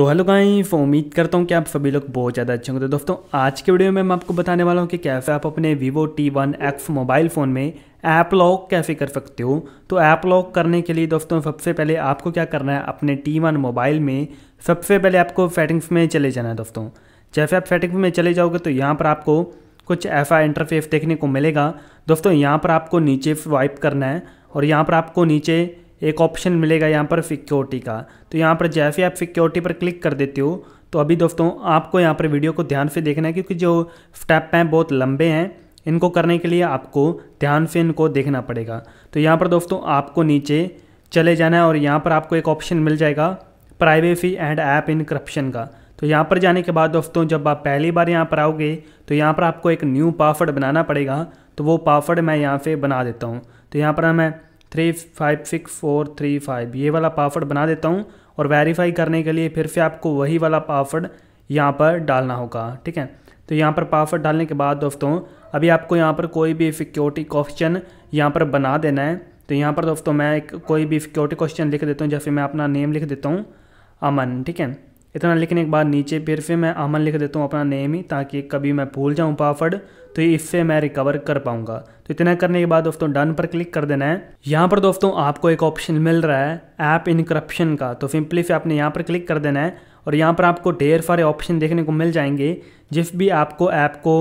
तो hello guys उम्मीद करता हूँ कि आप सभी लोग बहुत ज़्यादा अच्छे होंगे तो दोस्तों आज के वीडियो में मैं आपको बताने वाला हूँ कि कैसे आप अपने Vivo T one X mobile phone में ऐप लॉक कैसे कर सकते हो तो ऐप लॉक करने के लिए दोस्तों सबसे पहले आपको क्या करना है अपने टी वन मोबाइल में सबसे पहले आपको सेटिंग्स में चले जाना है दोस्तों जैसे आप सेटिंग्स में चले जाओगे तो यहाँ पर आपको कुछ ऐसा इंटरफेस देखने को मिलेगा दोस्तों यहाँ पर आपको नीचे स्वाइप करना है और यहाँ पर आपको नीचे एक ऑप्शन मिलेगा यहाँ पर सिक्योरिटी का तो यहाँ पर जैसे आप सिक्योरिटी पर क्लिक कर देते हो तो अभी दोस्तों आपको यहाँ पर वीडियो को ध्यान से देखना है क्योंकि जो स्टेप हैं बहुत लंबे हैं इनको करने के लिए आपको ध्यान से इनको देखना पड़ेगा तो यहाँ पर दोस्तों आपको नीचे चले जाना है और यहाँ पर आपको एक ऑप्शन मिल जाएगा privacy and app encryption का तो यहाँ पर जाने के बाद दोस्तों जब आप पहली बार यहाँ पर आओगे तो यहाँ पर आपको एक न्यू पासवर्ड बनाना पड़ेगा तो वो पासवर्ड मैं यहाँ से बना देता हूँ तो यहाँ पर मैं three five six four three five ये वाला पासवर्ड बना देता हूँ और वेरीफाई करने के लिए फिर से आपको वही वाला पासवर्ड यहाँ पर डालना होगा ठीक है तो यहाँ पर पासवर्ड डालने के बाद दोस्तों अभी आपको यहाँ पर कोई भी सिक्योरिटी क्वेश्चन यहाँ पर बना देना है तो यहाँ पर दोस्तों मैं एक कोई भी सिक्योरिटी क्वेश्चन लिख देता हूँ जैसे मैं अपना नेम लिख देता हूँ अमन ठीक है इतना लिखने के बाद नीचे फिर से मैं अमन लिख देता हूँ अपना नेम ही ताकि कभी मैं भूल जाऊँ पासवर्ड तो इससे मैं रिकवर कर पाऊँगा इतना करने के बाद दोस्तों डन पर क्लिक कर देना है यहाँ पर दोस्तों आपको एक ऑप्शन मिल रहा है ऐप इनक्रप्शन का तो सिंपली से आपने यहाँ पर क्लिक कर देना है और यहाँ पर आपको ढेर सारे ऑप्शन देखने को मिल जाएंगे जिस भी आपको ऐप को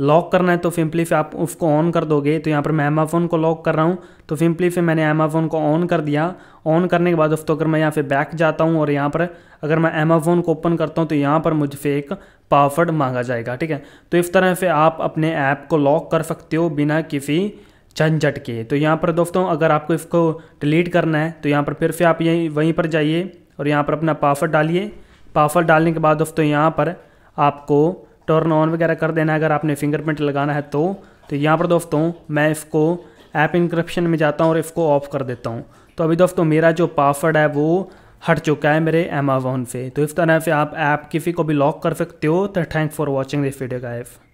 लॉक करना है तो सिंपली से आप उसको ऑन कर दोगे तो यहाँ पर मैं अमेजोन को लॉक कर रहा हूँ तो सिंपली से मैंने अमेज़ोन को ऑन कर दिया ऑन करने के बाद दोस्तों अगर मैं यहाँ पे बैक जाता हूँ और यहाँ पर अगर मैं अमेजोन को ओपन करता हूँ तो यहाँ पर मुझसे एक पासवर्ड मांगा जाएगा ठीक है तो इस तरह से आप अपने ऐप को लॉक कर सकते हो बिना किसी झंझट के तो यहाँ पर दोस्तों अगर आपको इसको डिलीट करना है तो यहाँ पर फिर से आप यहीं वहीं पर जाइए और यहाँ पर अपना पासवर्ड डालिए पावर डालने के बाद दोस्तों यहाँ पर आपको टर्न ऑन वगैरह कर देना है अगर आपने फिंगरप्रिंट लगाना है तो तो यहाँ पर दोस्तों मैं इसको ऐप इंक्रप्शन में जाता हूँ और इसको ऑफ कर देता हूँ तो अभी दोस्तों मेरा जो पासवर्ड है वो हट चुका है मेरे अमेजोन से तो इस तरह से आप ऐप किसी को भी लॉक कर सकते हो तो thank for watching this video F